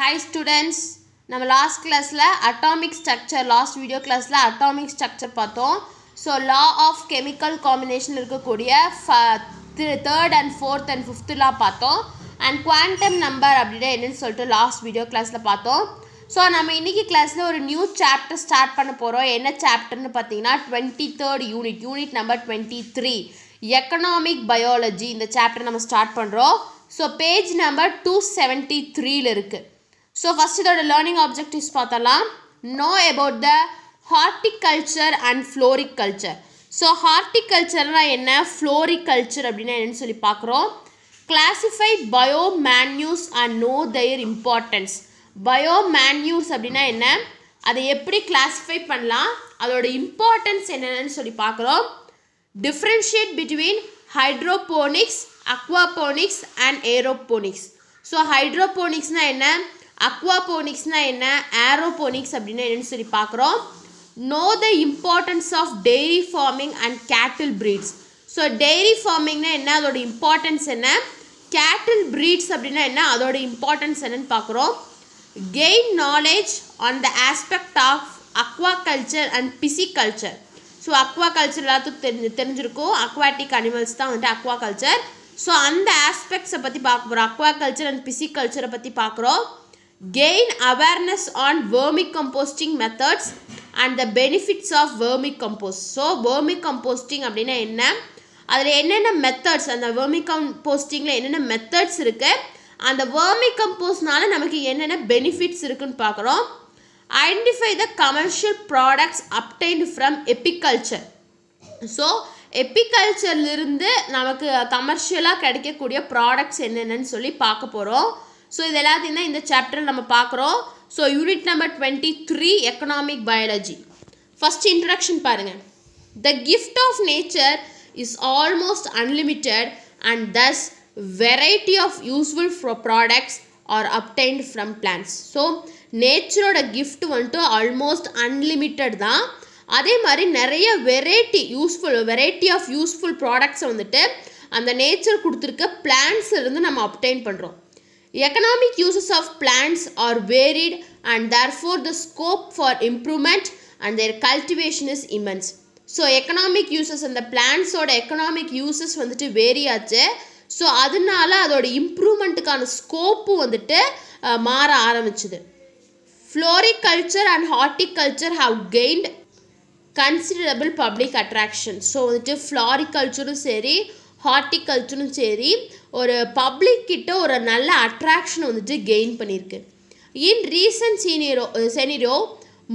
Hi students நம்ம last கிளாஸில் atomic structure last video கிளாஸில் அட்டாமிக் ஸ்ட்ரக்சர் பார்த்தோம் so law of chemical combination இருக்கக்கூடிய தேர்ட் அண்ட் ஃபோர்த் அண்ட் ஃபிஃப்த்துலாம் பார்த்தோம் அண்ட் குவாண்டம் நம்பர் அப்படின்னா என்னென்னு சொல்லிட்டு லாஸ்ட் வீடியோ கிளாஸில் பார்த்தோம் ஸோ நம்ம இன்றைக்கி கிளாஸில் ஒரு நியூ சாப்டர் ஸ்டார்ட் பண்ண போகிறோம் என்ன சாப்டர்னு பார்த்தீங்கன்னா twenty third unit unit number twenty three economic biology இந்த சாப்டர் நம்ம ஸ்டார்ட் பண்ணுறோம் so page number two seventy த்ரீல இருக்குது ஸோ ஃபஸ்ட் இதோட லேர்னிங் ஆப்ஜெக்டிவ்ஸ் பார்த்தலாம் know about the horticulture and floriculture so ஹார்டிகல்ச்சர்னால் என்ன ஃப்ளோரிகல்ச்சர் அப்படின்னா என்னன்னு சொல்லி பார்க்குறோம் classify bio manures and know their importance bio manures அப்படின்னா என்ன அதை எப்படி கிளாஸிஃபை பண்ணலாம் அதோட இம்பார்ட்டன்ஸ் என்னென்னு சொல்லி பார்க்குறோம் differentiate between hydroponics aquaponics and aeroponics so ஹைட்ரோபோனிக்ஸ்னால் என்ன அக்வாபோனிக்ஸ்னால் என்ன ஏரோபோனிக்ஸ் அப்படின்னு என்னென்னு சொல்லி பார்க்குறோம் know the importance of dairy farming and cattle breeds so dairy ஃபார்மிங்னா என்ன அதோட இம்பார்ட்டன்ஸ் என்ன கேட்டில் ப்ரீட்ஸ் அப்படின்னா என்ன அதோட இம்பார்ட்டன்ஸ் என்னன்னு பார்க்குறோம் gain knowledge on the aspect of aquaculture and pisciculture so aquaculture எல்லாத்துக்கும் தெரிஞ்சு தெரிஞ்சிருக்கும் அக்வாட்டிக் அனிமல்ஸ் தான் வந்துட்டு அக்வா கல்ச்சர் ஸோ அந்த ஆஸ்பெக்ட்ஸை பற்றி பார்க்க போகிறோம் அக்வா கல்ச்சர் அண்ட் பிசிக் கல்ச்சரை பற்றி பார்க்குறோம் awareness on on composting methods and the benefits of vermicompost so vermicomposting அப்படின்னா என்ன அதில் என்னென்ன மெத்தட்ஸ் அந்த வேர்மி கம்போஸ்டிங்கில் என்னென்ன மெத்தட்ஸ் இருக்குது அந்த வேர்மி கம்போஸ்ட்னால நமக்கு என்னென்ன பெனிஃபிட்ஸ் இருக்குன்னு பார்க்குறோம் identify the commercial products obtained from apiculture so எப்பிகல்ச்சர்லேருந்து நமக்கு கமர்ஷியலாக கிடைக்கக்கூடிய ப்ராடக்ட்ஸ் என்னென்னு சொல்லி பார்க்க போகிறோம் ஸோ இது எல்லாத்தையும் தான் இந்த சாப்டரில் நம்ம பார்க்குறோம் so unit number twenty three economic biology first introduction பாருங்கள் the gift of nature is almost unlimited and thus variety of useful products are obtained from plants so நேச்சரோட கிஃப்ட் வந்துட்டு ஆல்மோஸ்ட் அன்லிமிட்டட் தான் அதே மாதிரி நிறைய variety useful variety of useful ப்ராடக்ட்ஸை வந்துட்டு அந்த நேச்சர் கொடுத்துருக்க இருந்து நம்ம அப்டைன் பண்ணுறோம் Economic uses of plants are varied and therefore the scope for improvement and their cultivation is immense. So economic uses அந்த பிளான்ஸோட எக்கனாமிக் யூசஸ் வந்துட்டு வேரியாச்சு ஸோ அதனால அதோட இம்ப்ரூவ்மெண்ட்டுக்கான ஸ்கோப்பு வந்துட்டு மாற ஆரம்பிச்சுது floriculture and horticulture have gained considerable public attraction so வந்துட்டு ஃப்ளாரிகல்ச்சரும் சரி ஹார்டிகல்ச்சரும் சரி ஒரு பப்ளிக் கிட்ட ஒரு நல்ல அட்ராக்ஷன் வந்துட்டு கெயின் பண்ணியிருக்கு in recent scenario scenario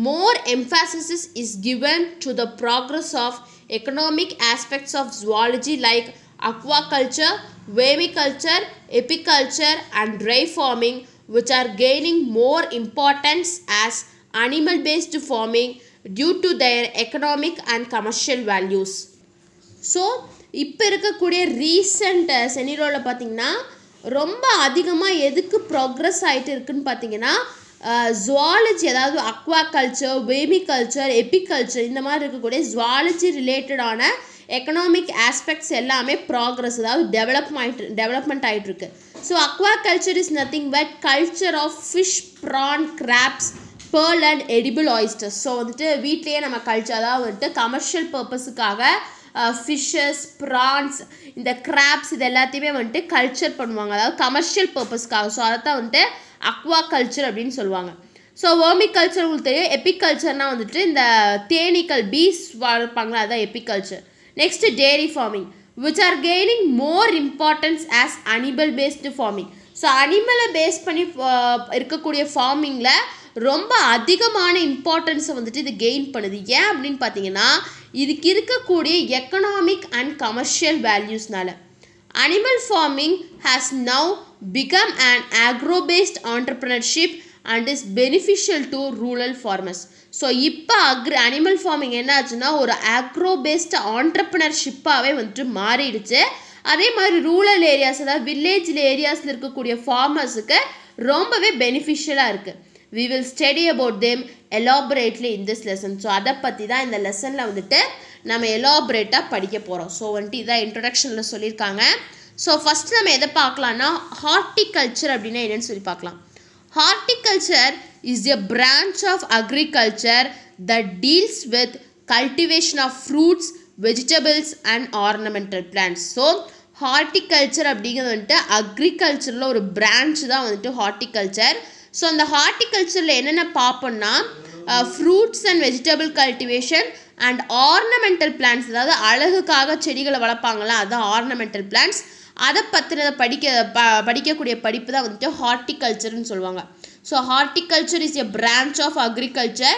more emphasis is given to the progress of economic aspects of zoology like aquaculture, vermiculture, apiculture, and dry farming, which are gaining more importance as animal based farming due to their economic and commercial values. So, இப்போ இருக்கக்கூடிய recent செனிரோவில் பார்த்திங்கன்னா ரொம்ப அதிகமாக எதுக்கு progress ஆகிட்டு இருக்குன்னு பார்த்தீங்கன்னா zoology அதாவது அக்வா கல்ச்சர் பேபி கல்ச்சர் எபிகல்ச்சர் இந்த மாதிரி இருக்கக்கூடிய ஜுவாலஜி ரிலேட்டடான எக்கனாமிக் ஆஸ்பெக்ட்ஸ் எல்லாமே ப்ராக்ரஸ் அதாவது டெவலப் ஆகிட்டு டெவலப்மெண்ட் ஆகிட்டுருக்கு so aquaculture is nothing but culture of fish prawn crabs pearl and edible oysters so வந்துட்டு வீட்லேயே நம்ம கல்ச்சர் அதாவது வந்துட்டு கமர்ஷியல் பர்பஸுக்காக ஃபிஷ்ஷஸ் uh, ப்ரான்ஸ் இந்த கிராப்ஸ் இது எல்லாத்தையுமே வந்துட்டு கல்ச்சர் பண்ணுவாங்க அதாவது கமர்ஷியல் பர்பஸ்க்காக ஸோ அதை தான் வந்துட்டு அக்வா கல்ச்சர் அப்படின்னு சொல்லுவாங்க ஸோ வேர்மிகல்ச்சர் உங்களுக்கு தெரியும் எப்பிகல்ச்சர்னால் வந்துட்டு இந்த தேனீக்கள் பீஸ் வளர்ப்பாங்களா அதுதான் apiculture next dairy farming which are gaining more importance as animal based farming so அனிமலை பேஸ் பண்ணி uh, இருக்கக்கூடிய ஃபார்மிங்கில் ரொம்ப அதிகமான இம்பார்ட்டன்ஸை வந்துட்டு இது கெயின் பண்ணுது ஏன் அப்படின்னு பார்த்தீங்கன்னா இதுக்கு இருக்கக்கூடிய எக்கனாமிக் அண்ட் கமர்ஷியல் வேல்யூஸ்னால animal farming has now become and agro based entrepreneurship and is beneficial to rural farmers so இப்போ அக்ரி அனிமல் ஃபார்மிங் என்ன ஆச்சுன்னா ஒரு ஆக்ரோ பேஸ்டு ஆண்டர்பிரினர்ஷிப்பாகவே வந்துட்டு மாறிடுச்சு அதே மாதிரி ரூரல் ஏரியாஸ் அதாவது வில்லேஜில் ஏரியாஸில் இருக்கக்கூடிய ஃபார்மர்ஸுக்கு ரொம்பவே பெனிஃபிஷியலாக இருக்குது we will study about them elaborately in this lesson so அதை பற்றி தான் இந்த லெசனில் வந்துட்டு நம்ம எலாபரேட்டாக படிக்க போகிறோம் ஸோ வந்துட்டு இதான் இன்ட்ரடக்ஷனில் சொல்லியிருக்காங்க ஸோ ஃபஸ்ட் நம்ம எதை பார்க்கலான்னா ஹார்டிகல்ச்சர் அப்படின்னா என்னென்னு சொல்லி பார்க்கலாம் horticulture is a branch of agriculture the deals with cultivation of fruits vegetables and ornamental plants so horticulture அப்படிங்கிறது வந்துட்டு அக்ரிகல்ச்சரில் ஒரு பிரான்ச் தான் வந்துட்டு ஹார்டிகல்ச்சர் ஸோ அந்த ஹார்டிகல்ச்சரில் என்னென்ன பார்ப்போம்னா fruits and vegetable cultivation and ornamental plants அதாவது அழகுக்காக செடிகளை வளர்ப்பாங்களா அதுதான் ஆர்னமெண்டல் பிளான்ஸ் அதை பற்றினதை படிக்க ப படிக்கக்கூடிய படிப்பு தான் வந்துட்டு ஹார்டிகல்ச்சர்னு சொல்லுவாங்க so horticulture is a branch of agriculture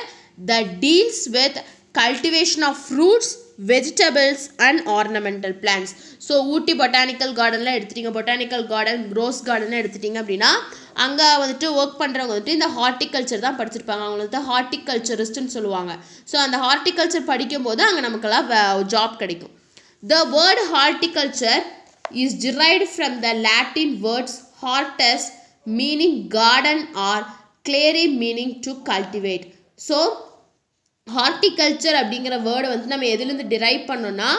the deals with cultivation of fruits vegetables and ornamental plants so Ooty botanical கார்டனில் எடுத்துட்டிங்க பொட்டானிக்கல் கார்டன் ரோஸ் கார்டனில் எடுத்துட்டீங்க அப்படின்னா அங்கே வந்துட்டு ஒர்க் பண்ணுறவங்க வந்துட்டு இந்த ஹார்ட்டிகல்ச்சர் தான் படிச்சிருப்பாங்க அவங்க வந்துட்டு ஹார்ட்டிகல்ச்சரிஸ்ட்னு சொல்லுவாங்க ஸோ அந்த ஹார்ட்டிகல்ச்சர் படிக்கும்போது அங்கே நமக்கெல்லாம் ஜாப் கிடைக்கும் the word horticulture is derived from the Latin words hortus meaning garden or colere meaning to cultivate so horticulture அப்படிங்கிற வேர்டை வந்து நம்ம எதுலேருந்து டிரைவ் பண்ணோம்னா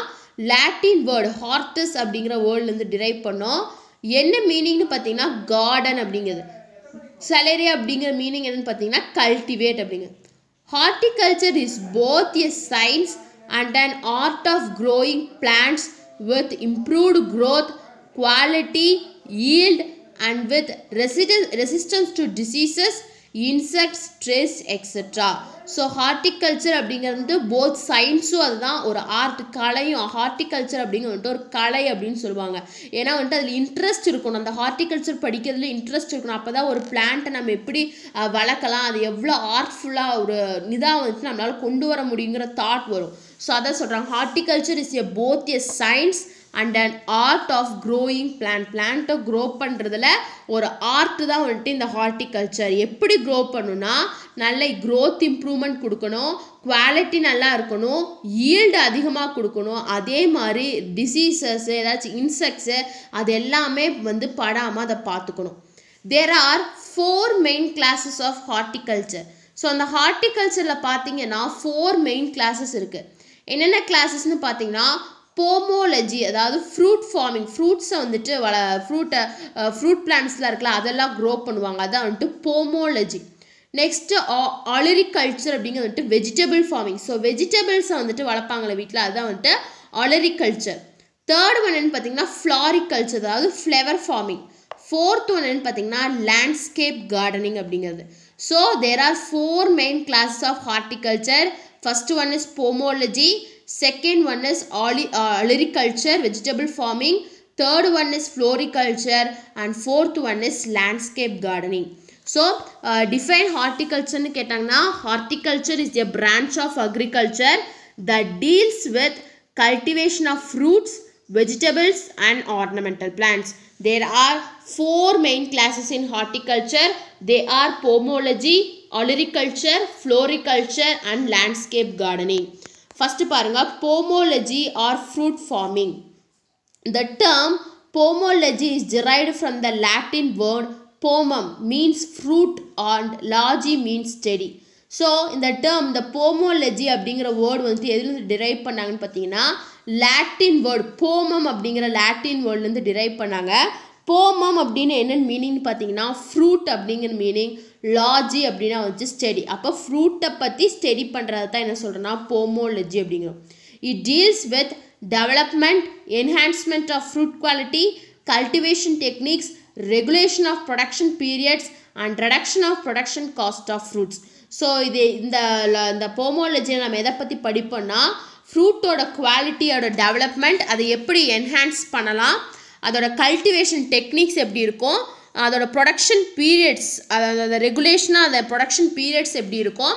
லாட்டின் வேர்டு ஹார்டஸ் அப்படிங்கிற வேர்ட்லேருந்து டிரைவ் பண்ணோம் என்ன மீனிங்னு பார்த்தீங்கன்னா கார்டன் அப்படிங்கிறது சலரி அப்படிங்கிற மீனிங் என்னன்னு பார்த்தீங்கன்னா கல்டிவேட் அப்படிங்கிறது horticulture is both a science and and art of growing plants with improved growth quality yield and with residence resistance to diseases insects stress extra so horticulture அப்படிங்கிறது வந்து both சயின்ஸும் அதுதான் ஒரு art கலையும் horticulture அப்படிங்கிற வந்துட்டு ஒரு கலை அப்படின்னு சொல்லுவாங்க ஏன்னா வந்துட்டு அதில் இன்ட்ரெஸ்ட் இருக்கணும் அந்த ஹார்டிகல்ச்சர் படிக்கிறதுல இன்ட்ரெஸ்ட் இருக்கணும் அப்போ தான் ஒரு பிளான்ட்டை நம்ம எப்படி வளர்க்கலாம் அது எவ்வளோ ஆர்ட்ஃபுல்லாக ஒரு இதாக வந்துட்டு நம்மளால் கொண்டு வர முடியுங்கிற தாட் வரும் ஸோ அதை சொல்கிறாங்க horticulture is a both a science and and art of growing plan பிளான்ட்டை க்ரோ பண்ணுறதுல ஒரு ஆர்ட் தான் வந்துட்டு இந்த ஹார்ட்டிகல்ச்சர் எப்படி க்ரோ பண்ணுன்னா நல்ல க்ரோத் இம்ப்ரூவ்மெண்ட் கொடுக்கணும் குவாலிட்டி நல்லா இருக்கணும் ஈல்டு அதிகமாக கொடுக்கணும் அதே மாதிரி டிசீசஸ் ஏதாச்சும் இன்செக்ட்ஸு அது எல்லாமே வந்து படாமல் அதை பார்த்துக்கணும் there are four main classes of horticulture so அந்த ஹார்ட்டிகல்ச்சரில் பார்த்தீங்கன்னா ஃபோர் மெயின் கிளாஸஸ் இருக்குது என்னென்ன கிளாஸஸ்ன்னு பார்த்தீங்கன்னா போமோலஜி அதாவது ஃப்ரூட் ஃபார்மிங் ஃப்ரூட்ஸை வந்துட்டு வள ஃப்ரூட்டை ஃப்ரூட் பிளான்ட்ஸ்லாம் இருக்குல்ல அதெல்லாம் க்ரோ பண்ணுவாங்க அதான் வந்துட்டு போமோலஜி நெக்ஸ்ட்டு அலரிகல்ச்சர் அப்படிங்கிறது வந்துட்டு வெஜிடபிள் ஃபார்மிங் ஸோ வெஜிடபிள்ஸை வந்துட்டு வளர்ப்பாங்களே வீட்டில் அதுதான் வந்துட்டு அலரிகல்ச்சர் தேர்ட் ஒன் என்னன்னு பார்த்தீங்கன்னா ஃப்ளாரிகல்ச்சர் அதாவது ஃப்ளவர் ஃபார்மிங் ஃபோர்த் ஒன் என்னன்னு பார்த்தீங்கன்னா லேண்ட்ஸ்கேப் கார்டனிங் அப்படிங்கிறது so there are four main classes of horticulture first one is pomology second one is uh, agriculture, vegetable farming, third one is floriculture and fourth one is landscape gardening. So, uh, define horticulture, horticulture is a branch of agriculture that deals with cultivation of fruits, vegetables and ornamental plants. There are four main classes in horticulture. They are pomology, olericulture, floriculture and landscape gardening. First பாருங்கள் pomology or fruit farming the term pomology is derived from the Latin word pomum means fruit and logy means study so இந்த term இந்த pomology அப்படிங்கிற word வந்துட்டு எதுலேருந்து drive பண்ணாங்கன்னு பார்த்தீங்கன்னா Latin word போமம் அப்படிங்கிற Latin வேர்ட்லேருந்து drive பண்ணாங்க போமம் அப்படின்னு என்னென்னு மீனிங் பார்த்தீங்கன்னா ஃப்ரூட் அப்படிங்கிற மீனிங் லாஜி அப்படின்னா வந்து ஸ்டடி அப்போ ஃப்ரூட்டை பற்றி ஸ்டடி பண்ணுறது தான் என்ன சொல்கிறேன்னா போமோலஜி அப்படிங்கிறோம் it deals with development enhancement of fruit quality cultivation techniques regulation of production periods and reduction of production cost of fruits so இது இந்த இந்த போமோலஜியை நம்ம எதை பற்றி படிப்போம்னா ஃப்ரூட்டோட குவாலிட்டியோட டெவலப்மெண்ட் அதை எப்படி என்ஹான்ஸ் பண்ணலாம் அதோட கல்டிவேஷன் டெக்னிக்ஸ் எப்படி இருக்கும் அதோட ப்ரொடக்ஷன் பீரியட்ஸ் அதாவது அந்த ரெகுலேஷனாக அந்த ப்ரொடக்ஷன் பீரியட்ஸ் எப்படி இருக்கும்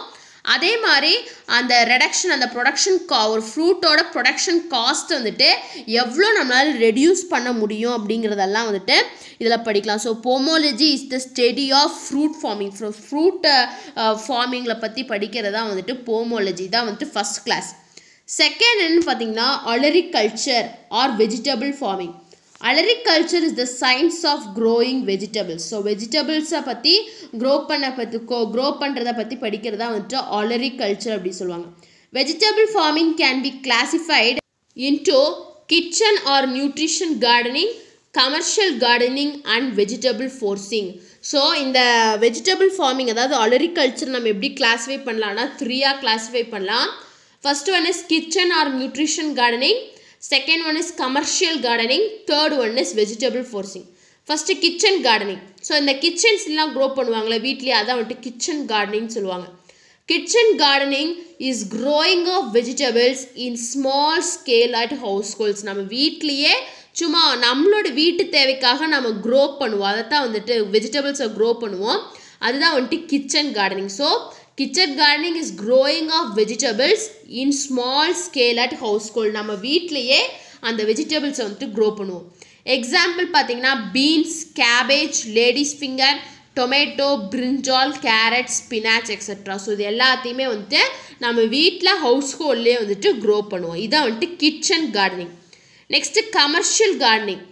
அதே மாதிரி அந்த ரெடக்ஷன் அந்த ப்ரொடக்ஷன் கா ஒரு ஃப்ரூட்டோட ப்ரொடக்ஷன் காஸ்ட் வந்துட்டு எவ்வளோ நம்மளால் ரெடியூஸ் பண்ண முடியும் அப்படிங்கிறதெல்லாம் வந்துட்டு இதில் படிக்கலாம் so pomology is the study of fruit farming so fruit ஃபார்மிங்கில் பற்றி படிக்கிறதா வந்துட்டு போமோலஜி தான் வந்துட்டு ஃபஸ்ட் கிளாஸ் செகண்ட் என்னன்னு பார்த்தீங்கன்னா olericulture or vegetable farming olericulture is the science of growing vegetables so வெஜிடபிள்ஸை பற்றி க்ரோ பண்ண பற்றி க்ரோ பண்ணுறதை பற்றி படிக்கிறதா வந்துட்டு அலரிகல்ச்சர் அப்படின்னு சொல்லுவாங்க vegetable farming can be classified into kitchen or nutrition gardening commercial gardening and vegetable forcing so இந்த வெஜிடபிள் ஃபார்மிங் அதாவது அலரிகல்ச்சர் நம்ம எப்படி கிளாஸிஃபை பண்ணலாம்னா த்ரீயாக கிளாஸிஃபை பண்ணலாம் first one is kitchen or nutrition gardening second one is commercial gardening third one is vegetable forcing first kitchen gardening so இந்த கிச்சன்ஸ்லாம் grow பண்ணுவாங்களே வீட்லேயே அதான் வந்துட்டு கிச்சன் கார்டனிங் சொல்லுவாங்க kitchen gardening is growing of vegetables in small scale at households நம்ம வீட்லேயே சும்மா நம்மளோட வீட்டு தேவைக்காக நம்ம க்ரோ பண்ணுவோம் அதை தான் வந்துட்டு வெஜிடபிள்ஸை க்ரோ பண்ணுவோம் அதுதான் வந்துட்டு kitchen gardening so kitchen gardening is growing of vegetables in small scale at household நம்ம வீட்லேயே அந்த வெஜிடபிள்ஸை வந்துட்டு க்ரோ பண்ணுவோம் எக்ஸாம்பிள் பார்த்தீங்கன்னா beans cabbage ladies finger tomato brinjal carrot spinach extra so இது எல்லாத்தையுமே வந்துட்டு நம்ம வீட்டில் ஹவுஸ் ஹோல்ட்லேயே வந்துட்டு க்ரோ பண்ணுவோம் இதான் வந்துட்டு kitchen gardening next commercial gardening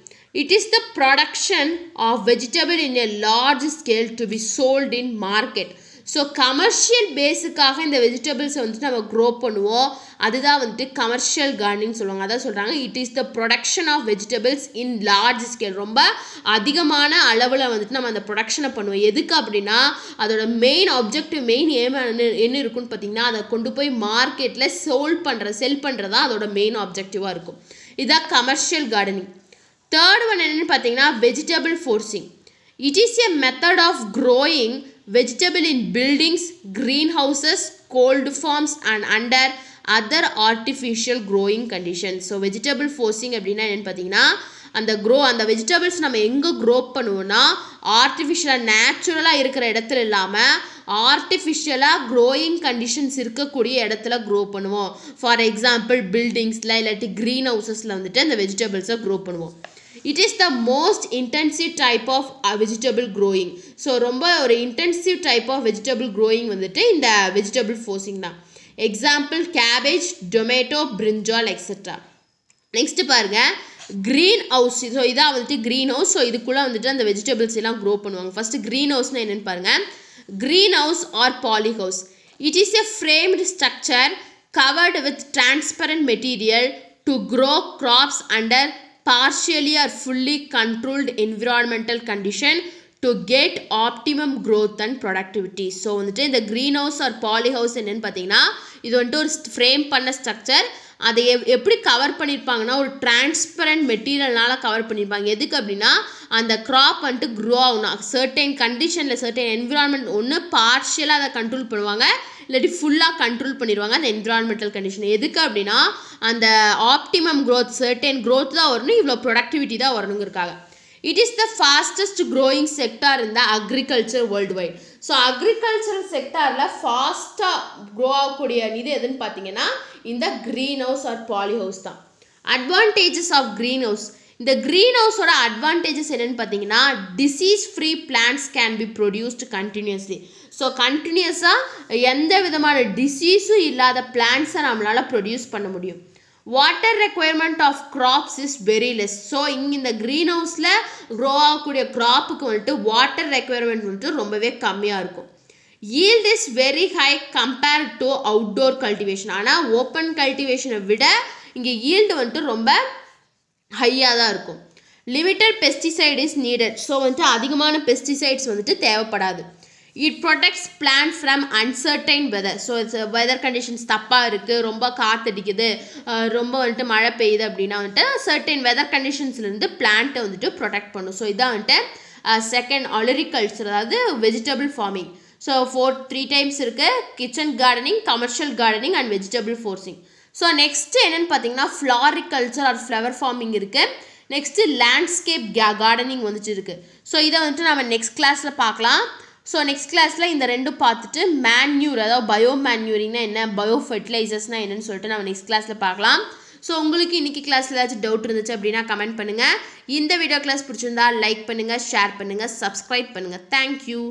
it is the production of vegetable in a large scale to be sold in market so commercial பேஸுக்காக இந்த வெஜிடபிள்ஸை வந்துட்டு நம்ம க்ரோ பண்ணுவோம் அதுதான் வந்துட்டு கமர்ஷியல் கார்டனிங் சொல்லுவாங்க அதான் சொல்கிறாங்க it is the production of vegetables in large scale ரொம்ப அதிகமான அளவில் வந்துட்டு நம்ம அந்த ப்ரொடக்ஷனை பண்ணுவோம் எதுக்கு அப்படின்னா அதோட மெயின் அப்ஜெக்டிவ் மெயின் ஏம் என்ன இருக்குன்னு பார்த்தீங்கன்னா அதை கொண்டு போய் மார்க்கெட்டில் சோல் பண்ணுற செல் பண்ணுறதா அதோட மெயின் ஆப்ஜெக்டிவாக இருக்கும் இதுதான் கமர்ஷியல் கார்டனிங் தேர்ட் ஒன் என்னென்னு பார்த்தீங்கன்னா vegetable forcing it is a method of growing vegetable in buildings, greenhouses, cold farms and under other artificial growing condition so vegetable forcing அப்படின்னா என்னென்னு பார்த்தீங்கன்னா அந்த grow, அந்த வெஜிடபிள்ஸ் நம்ம எங்கே க்ரோ பண்ணுவோம்னா ஆர்டிஃபிஷியலாக நேச்சுரலாக இருக்கிற இடத்துல இல்லாமல் artificial க்ரோயிங் கண்டிஷன்ஸ் இருக்கக்கூடிய இடத்துல க்ரோ பண்ணுவோம் ஃபார் எக்ஸாம்பிள் பில்டிங்ஸில் இல்லாட்டி க்ரீன் ஹவுசஸில் வந்துட்டு அந்த வெஜிடபிள்ஸை க்ரோ பண்ணுவோம் it is the most intensive type of vegetable growing so ரொம்ப ஒரு intensive type of vegetable growing வந்துட்டு இந்த வெஜிடபிள் ஃபோர்ஸிங் தான் example cabbage tomato brinjal extra next பாருங்கள் க்ரீன் ஹவுஸ் ஸோ இதாக வந்துட்டு க்ரீன் ஹவுஸ் ஸோ இதுக்குள்ளே வந்துட்டு அந்த வெஜிடபிள்ஸ் எல்லாம் க்ரோ பண்ணுவாங்க ஃபஸ்ட்டு க்ரீன் ஹவுஸ்னால் என்னென்னு பாருங்கள் greenhouse or polyhouse it is a framed structure covered with transparent material to grow crops under partially or fully controlled environmental condition to get optimum growth and productivity so வந்துட்டு இந்த greenhouse or polyhouse என்னென்னு பார்த்தீங்கன்னா இது வந்துட்டு ஒரு frame பண்ண structure அதை எப் எப்படி கவர் பண்ணியிருப்பாங்கன்னா ஒரு டிரான்ஸ்பரண்ட் மெட்டீரியல்னால் கவர் பண்ணியிருப்பாங்க எதுக்கு அப்படின்னா அந்த க்ராப் வந்துட்டு க்ரோ ஆகணும் சர்டைன் கண்டிஷனில் சர்டைன் என்விரான்மெண்ட் ஒன்று பார்ஷியலாக அதை கண்ட்ரோல் பண்ணுவாங்க இல்லாட்டி ஃபுல்லாக கண்ட்ரோல் பண்ணிடுவாங்க அந்த என்விரான்மெண்டல் கண்டிஷன் எதுக்கு அப்படின்னா அந்த ஆப்டிமம் க்ரோத் சர்டைன் க்ரோத் தான் வரணும் இவ்வளோ ப்ரொடக்டிவிட்டி தான் வரணுங்கிறக்காக it is the fastest growing sector இந்த agriculture worldwide so agriculture செக்டாரில் ஃபாஸ்ட்டாக க்ரோ ஆகக்கூடிய இது எதுன்னு பார்த்தீங்கன்னா இந்த greenhouse or polyhouse தான் அட்வான்டேஜஸ் ஆஃப் க்ரீன் ஹவுஸ் இந்த க்ரீன் ஹவுஸோட அட்வான்டேஜஸ் என்னென்னு பார்த்தீங்கன்னா disease free plants can be produced continuously so கண்டினியூஸாக எந்த விதமான டிசீஸும் இல்லாத பிளான்ஸை நம்மளால் ப்ரொடியூஸ் பண்ண முடியும் water requirement of crops is very less so இங்கே இந்த க்ரீன் ஹவுஸில் க்ரோ ஆகக்கூடிய க்ராப்புக்கு வந்துட்டு வாட்டர் ரெக்குயர்மெண்ட் வந்துட்டு ரொம்பவே கம்மியாக இருக்கும் yield is very high compared to outdoor cultivation ஆனால் ஓப்பன் கல்டிவேஷனை விட இங்கே ஈல்டு வந்துட்டு ரொம்ப ஹையாக தான் இருக்கும் limited pesticide is needed so வந்துட்டு அதிகமான பெஸ்டிசைட்ஸ் வந்துட்டு தேவைப்படாது it protects plant from uncertain weather so its weather conditions தப்பாக இருக்குது ரொம்ப அடிக்குது ரொம்ப வந்துட்டு மழை பெய்யுது அப்படின்னா வந்துட்டு சர்டைன் வெதர் கண்டிஷன்ஸ்லேருந்து பிளான்ட்டை வந்துட்டு ப்ரொடெக்ட் பண்ணும் ஸோ இதான் வந்துட்டு செகண்ட் அலரிகல்ச்சர் அதாவது vegetable farming so four three times இருக்குது kitchen gardening commercial gardening and vegetable forcing so next என்னென்னு பார்த்தீங்கன்னா ஃப்ளாரிகல்ச்சர் ஆர் ஃப்ளவர் ஃபார்மிங் இருக்குது நெக்ஸ்ட்டு லேண்ட்ஸ்கேப் கே கார்டனிங் வந்துட்டு இருக்குது ஸோ இதை வந்துட்டு நம்ம நெக்ஸ்ட் கிளாஸில் பார்க்கலாம் ஸோ நெக்ஸ்ட் கிளாஸில் இந்த ரெண்டும் பார்த்துட்டு மேன்யூர் அதாவது பயோ மேன்யூரிங்னா என்ன பயோ ஃபெர்டிலைசர்ஸ்னால் என்னென்னு சொல்லிட்டு நம்ம நெக்ஸ்ட் கிளாஸில் பார்க்கலாம் ஸோ உங்களுக்கு இன்றைக்கி கிளாஸில் ஏதாச்சும் டவுட் இருந்துச்சு அப்படின்னா கமெண்ட் பண்ணுங்கள் இந்த வீடியோ கிளாஸ் பிடிச்சிருந்தா லைக் பண்ணுங்கள் ஷேர் பண்ணுங்கள் சப்ஸ்கிரைப் பண்ணுங்கள் தேங்க்யூ